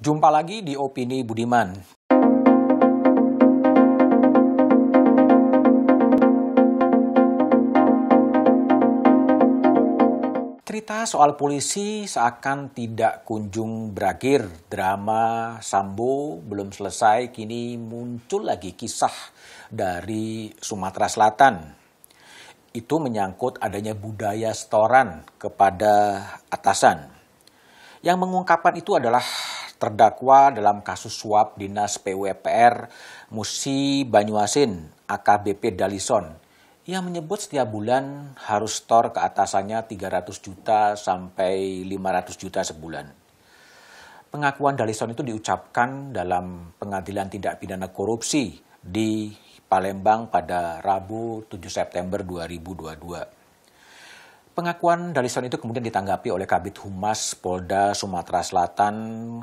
Jumpa lagi di Opini Budiman. Cerita soal polisi seakan tidak kunjung berakhir. Drama Sambo belum selesai, kini muncul lagi kisah dari Sumatera Selatan. Itu menyangkut adanya budaya setoran kepada atasan. Yang mengungkapkan itu adalah terdakwa dalam kasus suap Dinas PUPR Musi Banyuasin AKBP Dalison ia menyebut setiap bulan harus store ke atasannya 300 juta sampai 500 juta sebulan. Pengakuan Dalison itu diucapkan dalam pengadilan tindak pidana korupsi di Palembang pada Rabu 7 September 2022. Pengakuan dari Son itu kemudian ditanggapi oleh Kabit Humas Polda Sumatera Selatan,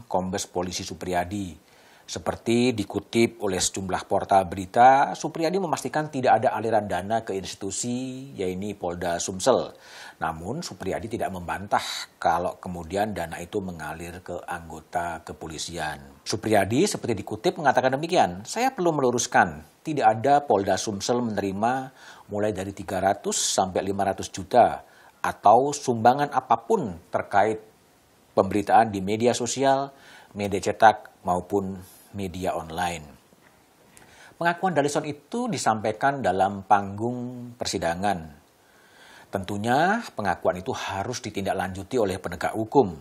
Kombes Polisi Supriyadi. Seperti dikutip oleh sejumlah portal berita, Supriyadi memastikan tidak ada aliran dana ke institusi, yaitu Polda Sumsel. Namun, Supriyadi tidak membantah kalau kemudian dana itu mengalir ke anggota kepolisian. Supriyadi seperti dikutip mengatakan demikian, saya perlu meluruskan, tidak ada Polda Sumsel menerima mulai dari 300 sampai 500 juta atau sumbangan apapun terkait pemberitaan di media sosial, media cetak, maupun media online. Pengakuan Dalison itu disampaikan dalam panggung persidangan. Tentunya pengakuan itu harus ditindaklanjuti oleh penegak hukum.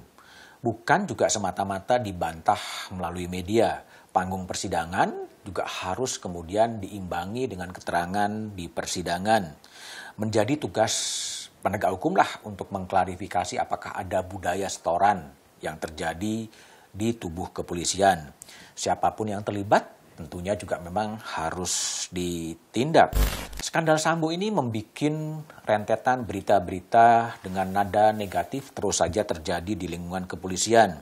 Bukan juga semata-mata dibantah melalui media. Panggung persidangan juga harus kemudian diimbangi dengan keterangan di persidangan. Menjadi tugas penegak hukum lah untuk mengklarifikasi apakah ada budaya setoran yang terjadi di tubuh kepolisian. Siapapun yang terlibat tentunya juga memang harus ditindak. Skandal Sambo ini membuat rentetan berita-berita dengan nada negatif terus saja terjadi di lingkungan kepolisian.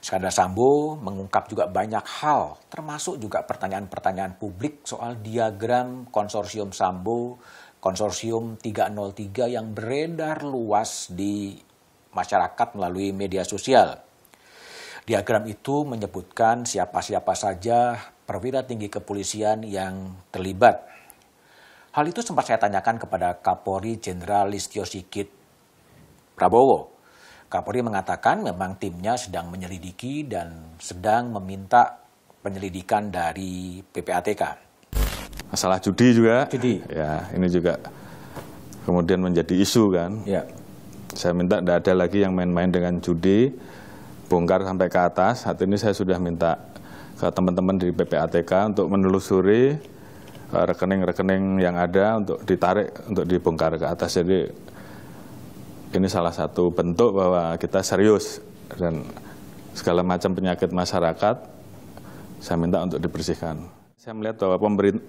Skandal Sambo mengungkap juga banyak hal, termasuk juga pertanyaan-pertanyaan publik soal diagram konsorsium Sambo konsorsium 303 yang beredar luas di masyarakat melalui media sosial. Diagram itu menyebutkan siapa-siapa saja perwira tinggi kepolisian yang terlibat. Hal itu sempat saya tanyakan kepada Kapolri Jenderal Listio Sigit Prabowo. Kapolri mengatakan memang timnya sedang menyelidiki dan sedang meminta penyelidikan dari PPATK masalah judi juga. Judi. Ya, ini juga kemudian menjadi isu kan. Ya. Saya minta tidak ada lagi yang main-main dengan judi, bongkar sampai ke atas. Saat ini saya sudah minta ke teman-teman di PPATK untuk menelusuri eh, rekening-rekening yang ada untuk ditarik untuk dibongkar ke atas. Jadi ini salah satu bentuk bahwa kita serius dan segala macam penyakit masyarakat saya minta untuk dibersihkan. Saya melihat bahwa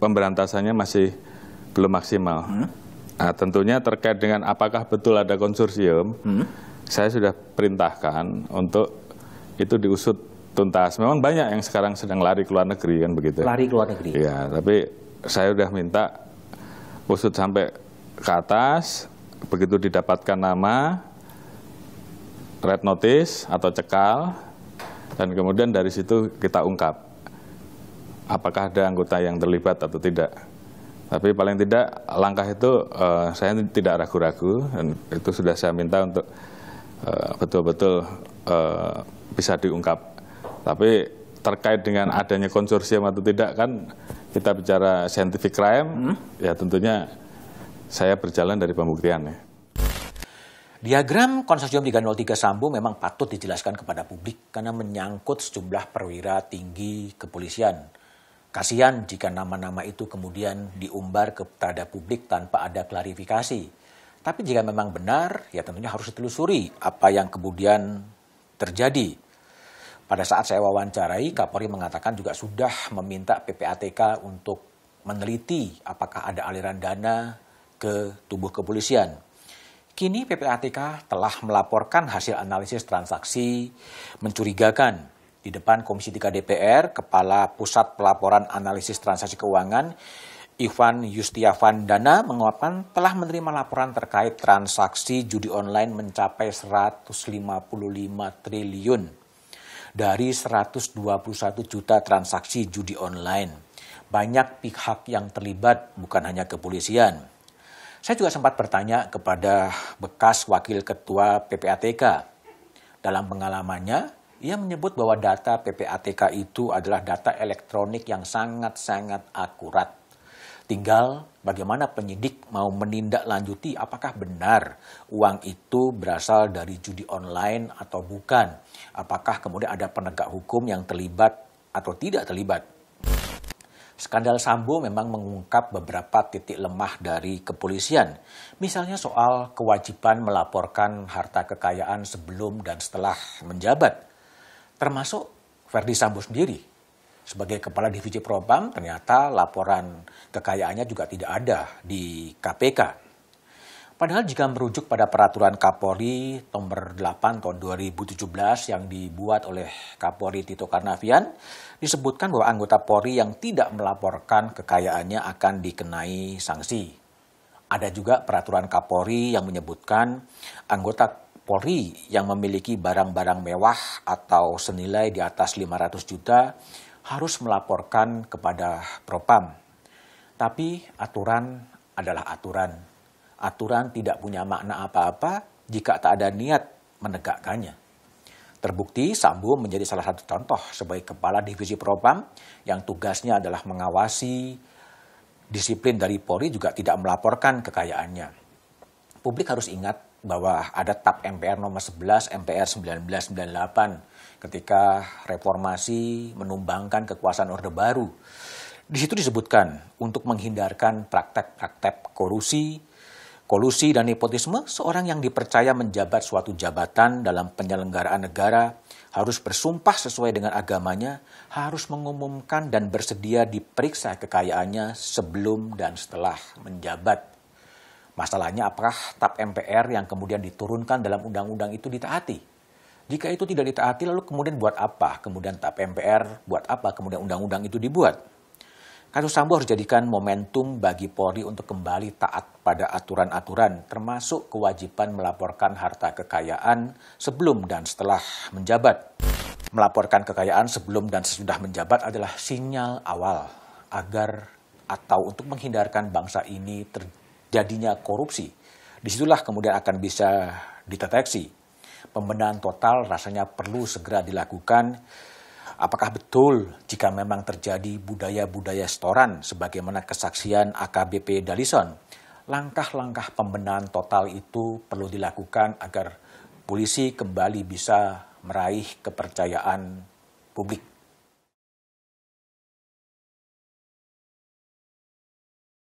pemberantasannya masih belum maksimal. Hmm? Nah, tentunya terkait dengan apakah betul ada konsorsium, hmm? saya sudah perintahkan untuk itu diusut tuntas. Memang banyak yang sekarang sedang lari ke luar negeri kan begitu. Lari ke luar negeri. Iya, tapi saya sudah minta usut sampai ke atas, begitu didapatkan nama, red notice atau cekal, dan kemudian dari situ kita ungkap apakah ada anggota yang terlibat atau tidak. Tapi paling tidak langkah itu uh, saya tidak ragu-ragu dan itu sudah saya minta untuk eh, betul-betul uh, uh, bisa diungkap. Tapi terkait dengan adanya konsorsium atau tidak kan kita bicara scientific crime, hmm? ya tentunya saya berjalan dari pembuktiannya. Diagram konsorsium 303 Sambo memang patut dijelaskan kepada publik karena menyangkut sejumlah perwira tinggi kepolisian. Kasihan jika nama-nama itu kemudian diumbar kepada publik tanpa ada klarifikasi. Tapi jika memang benar, ya tentunya harus ditelusuri apa yang kemudian terjadi. Pada saat saya wawancarai, Kapolri mengatakan juga sudah meminta PPATK untuk meneliti apakah ada aliran dana ke tubuh kepolisian. Kini PPATK telah melaporkan hasil analisis transaksi mencurigakan di depan Komisi 3 DPR, Kepala Pusat Pelaporan Analisis Transaksi Keuangan, Ivan Yustiavan Dana menguapkan telah menerima laporan terkait transaksi judi online mencapai 155 triliun dari 121 juta transaksi judi online. Banyak pihak yang terlibat, bukan hanya kepolisian. Saya juga sempat bertanya kepada bekas Wakil Ketua PPATK. Dalam pengalamannya, ia menyebut bahwa data PPATK itu adalah data elektronik yang sangat-sangat akurat. Tinggal bagaimana penyidik mau menindaklanjuti apakah benar uang itu berasal dari judi online atau bukan. Apakah kemudian ada penegak hukum yang terlibat atau tidak terlibat. Skandal Sambo memang mengungkap beberapa titik lemah dari kepolisian. Misalnya soal kewajiban melaporkan harta kekayaan sebelum dan setelah menjabat termasuk Verdi Sambo sendiri. Sebagai kepala divisi propam ternyata laporan kekayaannya juga tidak ada di KPK. Padahal jika merujuk pada peraturan Kapolri nomor 8 tahun 2017 yang dibuat oleh Kapolri Tito Karnavian, disebutkan bahwa anggota Polri yang tidak melaporkan kekayaannya akan dikenai sanksi. Ada juga peraturan Kapolri yang menyebutkan anggota Polri yang memiliki barang-barang mewah atau senilai di atas 500 juta harus melaporkan kepada Propam. Tapi aturan adalah aturan. Aturan tidak punya makna apa-apa jika tak ada niat menegakkannya. Terbukti Sambo menjadi salah satu contoh sebagai kepala divisi Propam yang tugasnya adalah mengawasi disiplin dari Polri juga tidak melaporkan kekayaannya. Publik harus ingat bahwa ada TAP MPR nomor 11 MPR 1998 ketika reformasi menumbangkan kekuasaan Orde Baru. Di situ disebutkan untuk menghindarkan praktek-praktek korupsi, kolusi dan nepotisme, seorang yang dipercaya menjabat suatu jabatan dalam penyelenggaraan negara harus bersumpah sesuai dengan agamanya, harus mengumumkan dan bersedia diperiksa kekayaannya sebelum dan setelah menjabat. Masalahnya apakah tap MPR yang kemudian diturunkan dalam undang-undang itu ditaati? Jika itu tidak ditaati lalu kemudian buat apa? Kemudian tap MPR buat apa? Kemudian undang-undang itu dibuat? Kasus Sambo harus jadikan momentum bagi Polri untuk kembali taat pada aturan-aturan, termasuk kewajiban melaporkan harta kekayaan sebelum dan setelah menjabat. Melaporkan kekayaan sebelum dan sesudah menjabat adalah sinyal awal agar atau untuk menghindarkan bangsa ini ter jadinya korupsi. Disitulah kemudian akan bisa diteteksi. Pembenahan total rasanya perlu segera dilakukan. Apakah betul jika memang terjadi budaya-budaya setoran sebagaimana kesaksian AKBP Dalison? Langkah-langkah pembenahan total itu perlu dilakukan agar polisi kembali bisa meraih kepercayaan publik.